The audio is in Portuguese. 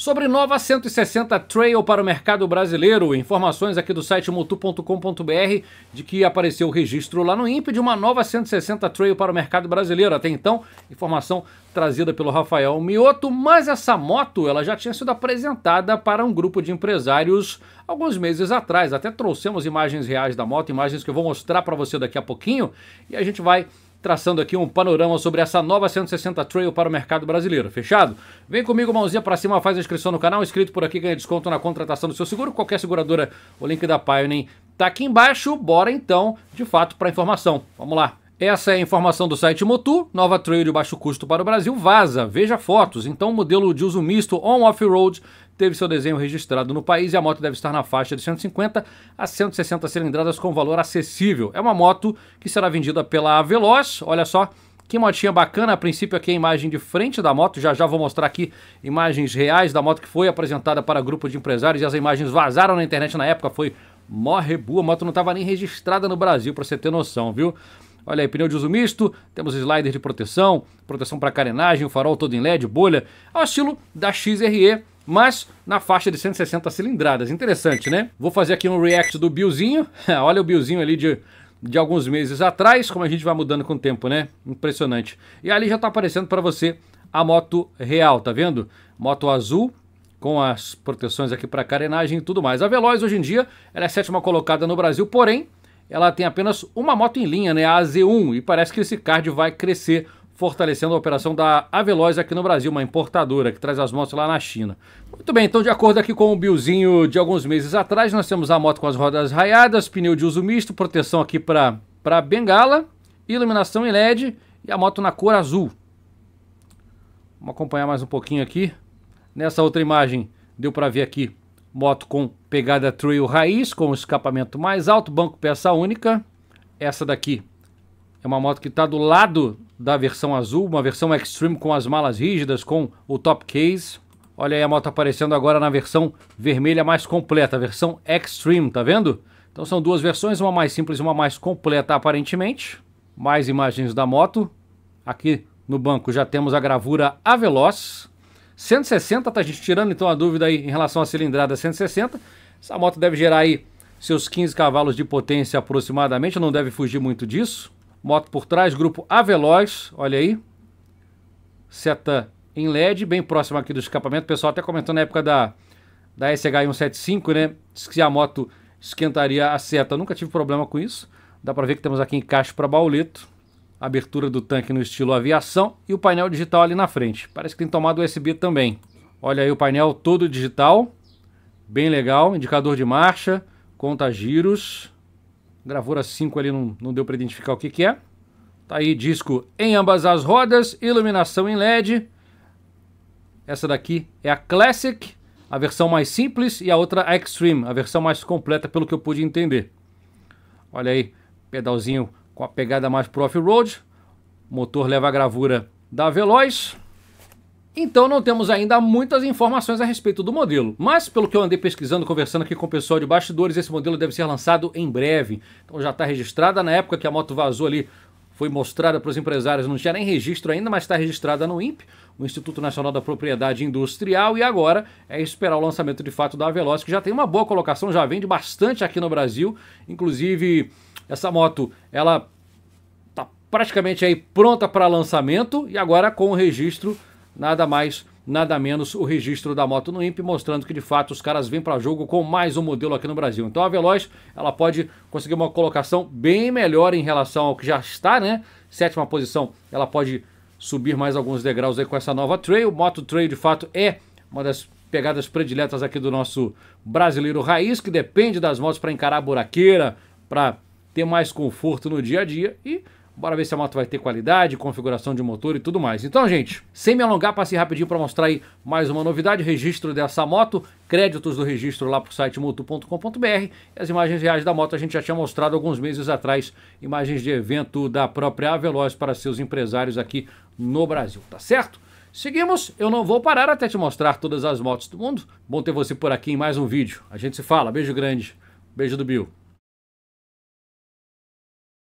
Sobre nova 160 Trail para o mercado brasileiro, informações aqui do site motu.com.br de que apareceu o registro lá no INPE de uma nova 160 Trail para o mercado brasileiro. Até então, informação trazida pelo Rafael Mioto, mas essa moto ela já tinha sido apresentada para um grupo de empresários alguns meses atrás. Até trouxemos imagens reais da moto, imagens que eu vou mostrar para você daqui a pouquinho e a gente vai traçando aqui um panorama sobre essa nova 160 Trail para o mercado brasileiro. Fechado? Vem comigo, mãozinha para cima, faz a inscrição no canal, inscrito por aqui ganha desconto na contratação do seu seguro, qualquer seguradora, o link da Pioneer tá aqui embaixo. Bora então, de fato, para a informação. Vamos lá. Essa é a informação do site Motu. Nova trail de baixo custo para o Brasil vaza. Veja fotos. Então, o modelo de uso misto on-off-road teve seu desenho registrado no país e a moto deve estar na faixa de 150 a 160 cilindradas com valor acessível. É uma moto que será vendida pela Veloz. Olha só, que motinha bacana, a princípio aqui é a imagem de frente da moto, já já vou mostrar aqui imagens reais da moto que foi apresentada para grupo de empresários e as imagens vazaram na internet na época, foi mó boa, a moto não estava nem registrada no Brasil, para você ter noção, viu? Olha aí, pneu de uso misto, temos slider de proteção, proteção para carenagem, o farol todo em LED, bolha, ao é estilo da XRE, mas na faixa de 160 cilindradas. Interessante, né? Vou fazer aqui um react do Billzinho. Olha o Billzinho ali de, de alguns meses atrás, como a gente vai mudando com o tempo, né? Impressionante. E ali já está aparecendo para você a moto real, tá vendo? Moto azul, com as proteções aqui para carenagem e tudo mais. A Veloz hoje em dia ela é a sétima colocada no Brasil, porém ela tem apenas uma moto em linha, né, a Z1, e parece que esse card vai crescer, fortalecendo a operação da Aveloz aqui no Brasil, uma importadora que traz as motos lá na China. Muito bem, então de acordo aqui com o Billzinho de alguns meses atrás, nós temos a moto com as rodas raiadas, pneu de uso misto, proteção aqui para bengala, iluminação em LED e a moto na cor azul. Vamos acompanhar mais um pouquinho aqui. Nessa outra imagem deu para ver aqui Moto com pegada trail raiz, com escapamento mais alto, banco peça única. Essa daqui é uma moto que está do lado da versão azul, uma versão Extreme com as malas rígidas, com o top case. Olha aí a moto aparecendo agora na versão vermelha mais completa, a versão Extreme, tá vendo? Então são duas versões, uma mais simples e uma mais completa aparentemente. Mais imagens da moto. Aqui no banco já temos a gravura Veloz. 160, tá gente tirando então a dúvida aí em relação à cilindrada 160. Essa moto deve gerar aí seus 15 cavalos de potência aproximadamente, não deve fugir muito disso. Moto por trás, grupo Aveloz, olha aí. Seta em LED, bem próximo aqui do escapamento. O pessoal até comentou na época da, da SH175, né? Diz que a moto esquentaria a seta. Nunca tive problema com isso. Dá para ver que temos aqui encaixe para bauleto abertura do tanque no estilo aviação e o painel digital ali na frente. Parece que tem tomada USB também. Olha aí o painel todo digital, bem legal, indicador de marcha, conta giros, gravura 5 ali não, não deu para identificar o que, que é. Tá aí disco em ambas as rodas, iluminação em LED. Essa daqui é a Classic, a versão mais simples, e a outra a Extreme, a versão mais completa, pelo que eu pude entender. Olha aí, pedalzinho com a pegada mais pro off-road. Motor leva a gravura da Veloz. Então não temos ainda muitas informações a respeito do modelo, mas pelo que eu andei pesquisando, conversando aqui com o pessoal de bastidores, esse modelo deve ser lançado em breve. Então já está registrada na época que a moto vazou ali foi mostrada para os empresários, não tinha nem registro ainda, mas está registrada no INPE, o Instituto Nacional da Propriedade Industrial, e agora é esperar o lançamento de fato da Veloz, que já tem uma boa colocação, já vende bastante aqui no Brasil, inclusive essa moto, ela está praticamente aí pronta para lançamento e agora com o registro nada mais nada menos o registro da moto no INPE, mostrando que de fato os caras vêm para jogo com mais um modelo aqui no Brasil. Então a Veloz ela pode conseguir uma colocação bem melhor em relação ao que já está, né? Sétima posição, ela pode subir mais alguns degraus aí com essa nova Trail. Moto Trail de fato é uma das pegadas prediletas aqui do nosso brasileiro raiz, que depende das motos para encarar a buraqueira, para ter mais conforto no dia a dia e Bora ver se a moto vai ter qualidade, configuração de motor e tudo mais. Então, gente, sem me alongar, passei rapidinho para mostrar aí mais uma novidade, registro dessa moto, créditos do registro lá pro site moto.com.br. As imagens reais da moto a gente já tinha mostrado alguns meses atrás, imagens de evento da própria Veloz para seus empresários aqui no Brasil, tá certo? Seguimos, eu não vou parar até te mostrar todas as motos do mundo. Bom ter você por aqui em mais um vídeo. A gente se fala, beijo grande, beijo do Bill.